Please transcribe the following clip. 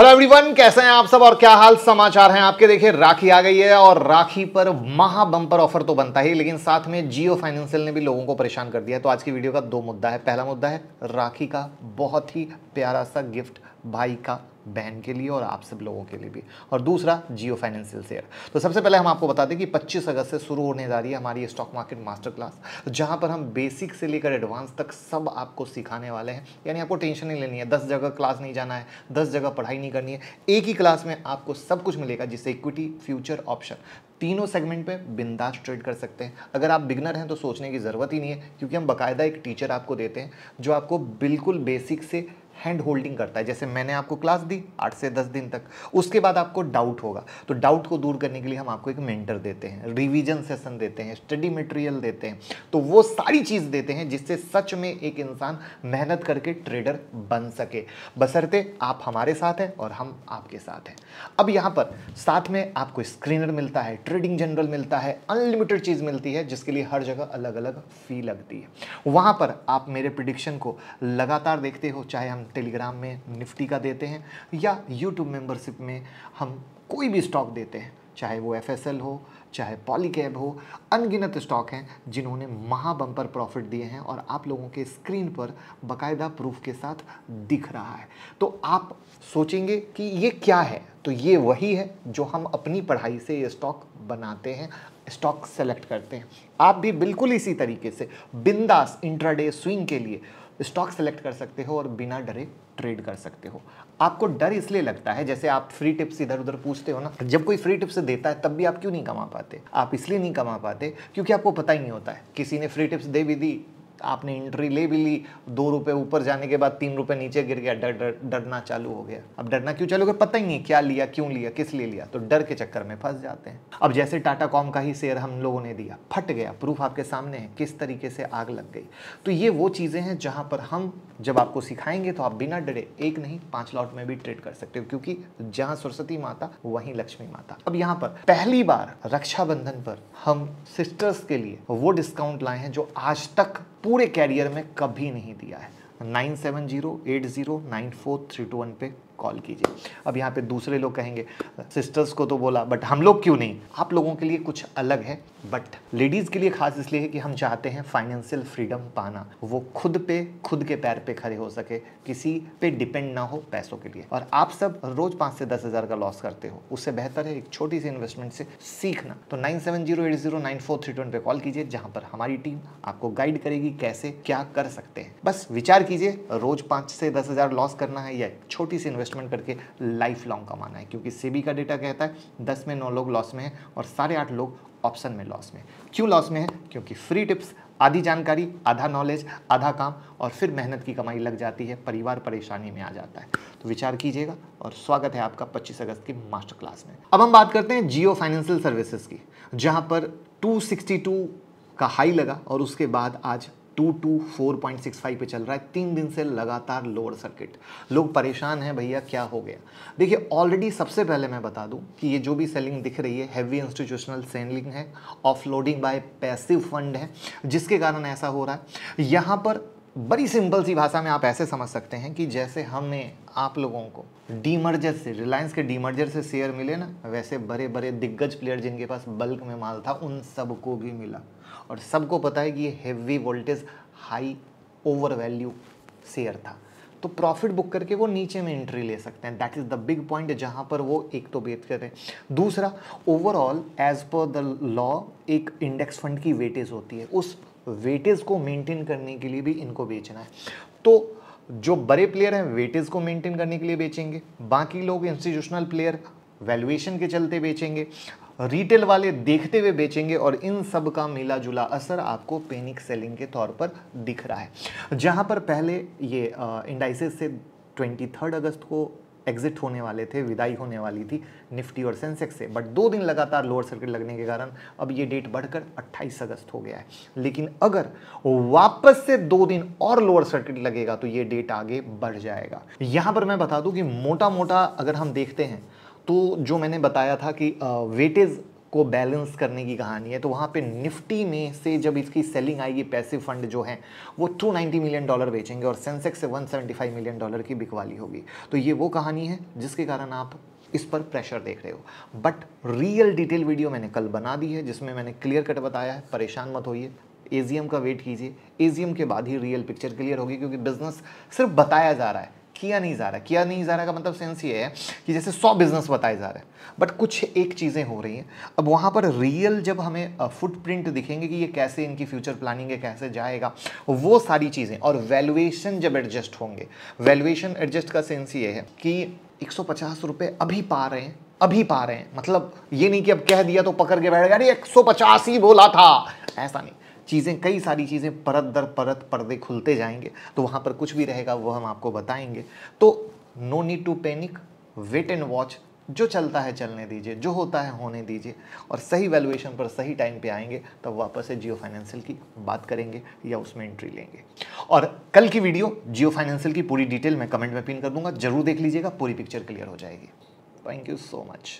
hello everyone कैसे हैं आप सब और क्या हाल समाचार हैं आपके देखिए राखी आ गई है और राखी पर महा बम्पर ऑफर तो बनता ही लेकिन साथ में जियो फाइनेंशियल ने भी लोगों को परेशान कर दिया तो आज की वीडियो का दो मुद्दा है पहला मुद्दा है राखी का बहुत ही प्यारा सा गिफ्ट भाई का बहन के लिए और आप सब लोगों के लिए भी और दूसरा जियो फाइनेंशियल शेयर तो सबसे पहले हम आपको बता दें कि 25 अगस्त से शुरू होने जा रही है हमारी स्टॉक मार्केट मास्टर क्लास जहां पर हम बेसिक से लेकर एडवांस तक सब आपको सिखाने वाले हैं यानी आपको टेंशन नहीं लेनी है दस जगह क्लास नहीं जाना है दस जगह पढ़ाई नहीं करनी है एक ही क्लास में आपको सब कुछ मिलेगा जिससे इक्विटी फ्यूचर ऑप्शन तीनों सेगमेंट पे बिंदास ट्रेड कर सकते हैं अगर आप बिगनर हैं तो सोचने की ज़रूरत ही नहीं है क्योंकि हम बाकायदा एक टीचर आपको देते हैं जो आपको बिल्कुल बेसिक से हैंड होल्डिंग करता है जैसे मैंने आपको क्लास दी आठ से दस दिन तक उसके बाद आपको डाउट होगा तो डाउट को दूर करने के लिए हम आपको एक मेंटर देते हैं रिविजन सेशन देते हैं स्टडी मटेरियल देते हैं तो वो सारी चीज़ देते हैं जिससे सच में एक इंसान मेहनत करके ट्रेडर बन सके बसरते आप हमारे साथ हैं और हम आपके साथ हैं अब यहाँ पर साथ में आपको स्क्रीनर मिलता है ट्रेडिंग जनरल मिलता है अनलिमिटेड चीज़ मिलती है जिसके लिए हर जगह अलग अलग फी लगती है वहाँ पर आप मेरे प्रिडिक्शन को लगातार देखते हो चाहे हम टेलीग्राम में निफ्टी का देते हैं या यूट्यूब मेंबरशिप में हम कोई भी स्टॉक देते हैं चाहे वो एफ हो चाहे पॉलीकैब हो अनगिनत स्टॉक हैं जिन्होंने महा प्रॉफिट दिए हैं और आप लोगों के स्क्रीन पर बकायदा प्रूफ के साथ दिख रहा है तो आप सोचेंगे कि ये क्या है तो ये वही है जो हम अपनी पढ़ाई से ये स्टॉक बनाते हैं स्टॉक सेलेक्ट करते हैं आप भी बिल्कुल इसी तरीके से बिंदास इंट्राडे स्विंग के लिए स्टॉक सेलेक्ट कर सकते हो और बिना डरे ट्रेड कर सकते हो आपको डर इसलिए लगता है जैसे आप फ्री टिप्स इधर उधर पूछते हो ना जब कोई फ्री टिप्स देता है तब भी आप क्यों नहीं कमा पाते आप इसलिए नहीं कमा पाते क्योंकि आपको पता ही नहीं होता है किसी ने फ्री टिप्स दे भी दी आपने एंट्री ले भी ली दो रुपये ऊपर जाने के बाद तीन रुपये नीचे गिर गया डर डर डरना चालू हो गया अब डरना क्यों चालू हो गया पता ही नहीं क्या लिया क्यों लिया किस लिए लिया तो डर के चक्कर में फंस जाते हैं अब जैसे टाटा कॉम का ही शेयर हम लोगों ने दिया फट गया प्रूफ आपके सामने है किस तरीके से आग लग गई तो ये वो चीज़ें हैं जहाँ पर हम जब आपको सिखाएंगे तो आप बिना डरे एक नहीं पाँच लॉट में भी ट्रेड कर सकते हो क्योंकि जहाँ सरस्वती माता वहीं लक्ष्मी माता अब यहाँ पर पहली बार रक्षाबंधन पर हम सिस्टर्स के लिए वो डिस्काउंट लाए हैं जो आज तक पूरे कैरियर में कभी नहीं दिया है nine seven zero eight zero nine four three two one पे कॉल कीजिए अब यहाँ पे दूसरे लोग कहेंगे सिस्टर्स को तो बोला बट हम लोग क्यों नहीं आप लोगों के लिए कुछ अलग है बट लेडीज़ के लिए खास इसलिए है कि हम चाहते हैं फाइनेंशियल फ्रीडम पाना वो खुद पे खुद के पैर पे खड़े हो सके किसी पे डिपेंड ना हो पैसों के लिए और आप सब रोज पाँच से दस हज़ार का लॉस करते हो उससे बेहतर है एक छोटी सी इन्वेस्टमेंट से सीखना तो nine seven zero eight zero nine four three twenty पे कॉल कीजिए जहाँ पर हमारी टीम आपको गाइड करेगी कैसे क्या कर सकते हैं बस विचार कीजिए रोज पाँच से दस हज़ार लॉस करना है या छोटी सी इन्वेस्टमेंट इन्वेस्टमेंट करके लाइफ लॉन्ग कमाना है क्योंकि सेबी का डेटा कहता है दस में नौ लोग लॉस में हैं और साढ़े आठ लोग ऑप्शन में लॉस में क्यों लॉस में है क्योंकि फ्री टिप्स आधी जानकारी आधा नॉलेज आधा काम और फिर मेहनत की कमाई लग जाती है परिवार परेशानी में आ जाता है तो विचार कीजिएगा और स्वागत है आपका 25 अगस्त की मास्टर क्लास में अब हम बात करते हैं जियो फाइनेंशियल सर्विसेज की जहां पर 262 का हाई लगा और उसके बाद आज 224.65 पे चल रहा है तीन दिन से लगातार लोअर सर्किट लोग परेशान हैं भैया क्या हो गया देखिए ऑलरेडी सबसे पहले मैं बता दूं कि ये जो भी सेलिंग दिख रही है हैवी इंस्टीट्यूशनल सेलिंग है ऑफलोडिंग बाय पैसिव फंड है जिसके कारण ऐसा हो रहा है यहाँ पर बड़ी सिंपल सी भाषा में आप ऐसे समझ सकते हैं कि जैसे हमें आप लोगों को डीमर्जर से रिलायंस के डीमर्जर से शेयर मिले ना वैसे बड़े बड़े दिग्गज प्लेयर जिनके पास बल्क में माल था उन सबको भी मिला और सबको पता है कि ये heavy voltage high over value share था तो प्रॉफिट बुक करके वो नीचे में एंट्री ले सकते हैं that is the big point जहाँ पर वो एक तो बेच कर रहे हैं दूसरा ओवरऑल एज पर द लॉ एक इंडेक्स फंड की वेटेज होती है उस वेटेज को मेंटेन करने के लिए भी इनको बेचना है तो जो बड़े प्लेयर हैं वेटेज को मेंटेन करने के लिए बेचेंगे बाकी लोग इंस्टीट्यूशनल प्लेयर वैल्यूएशन के चलते बेचेंगे रिटेल वाले देखते हुए बेचेंगे और इन सब का मिला जुला असर आपको पेनिक सेलिंग के तौर पर दिख रहा है जहाँ पर पहले ये इंडाइसिस से 23 अगस्त को एग्जिट होने वाले थे विदाई होने वाली थी निफ्टी और सेंसेक्स से बट दो दिन लगातार लोअर सर्किट लगने के कारण अब ये डेट बढ़कर 28 अगस्त हो गया है लेकिन अगर वापस से दो दिन और लोअर सर्किट लगेगा तो ये डेट आगे बढ़ जाएगा यहां पर मैं बता दूं कि मोटा मोटा अगर हम देखते हैं तो जो मैंने बताया था कि वेटेज को बैलेंस करने की कहानी है तो वहाँ पे निफ्टी में से जब इसकी सेलिंग आएगी पैसिव फंड जो है वो 290 मिलियन डॉलर बेचेंगे और सेंसेक्स से 175 मिलियन डॉलर की बिकवाली होगी तो ये वो कहानी है जिसके कारण आप इस पर प्रेशर देख रहे हो बट रियल डिटेल वीडियो मैंने कल बना दी है जिसमें मैंने क्लियर कट बताया है परेशान मत होइए एजीएम का वेट कीजिए एजीएम के बाद ही रियल पिक्चर क्लियर होगी क्योंकि बिजनेस सिर्फ बताया जा रहा है किया नहीं जा रहा किया नहीं जा रहा का मतलब सेंस ये है कि जैसे सौ बिजनेस बताए जा रहे हैं बट कुछ एक चीज़ें हो रही हैं अब वहाँ पर रियल जब हमें फुटप्रिंट दिखेंगे कि ये कैसे इनकी फ्यूचर प्लानिंग है कैसे जाएगा वो सारी चीज़ें और वैल्यूएशन जब एडजस्ट होंगे वैल्यूएशन एडजस्ट का सेंस ये है कि एक सौ अभी पा रहे हैं अभी पा रहे हैं मतलब ये नहीं कि अब कह दिया तो पकड़ के बैठ गया अरे एक ही बोला था ऐसा नहीं चीज़ें कई सारी चीज़ें परत दर परत पर्दे खुलते जाएंगे तो वहाँ पर कुछ भी रहेगा वो हम आपको बताएंगे तो no need to panic wait and watch जो चलता है चलने दीजिए जो होता है होने दीजिए और सही वैल्यूएशन पर सही टाइम पे आएंगे तब वापस से जियो फाइनेंशियल की बात करेंगे या उसमें एंट्री लेंगे और कल की वीडियो जियो फाइनेंशियल की पूरी डिटेल मैं कमेंट में पिन कर दूंगा जरूर देख लीजिएगा पूरी पिक्चर क्लियर हो जाएगी थैंक यू सो मच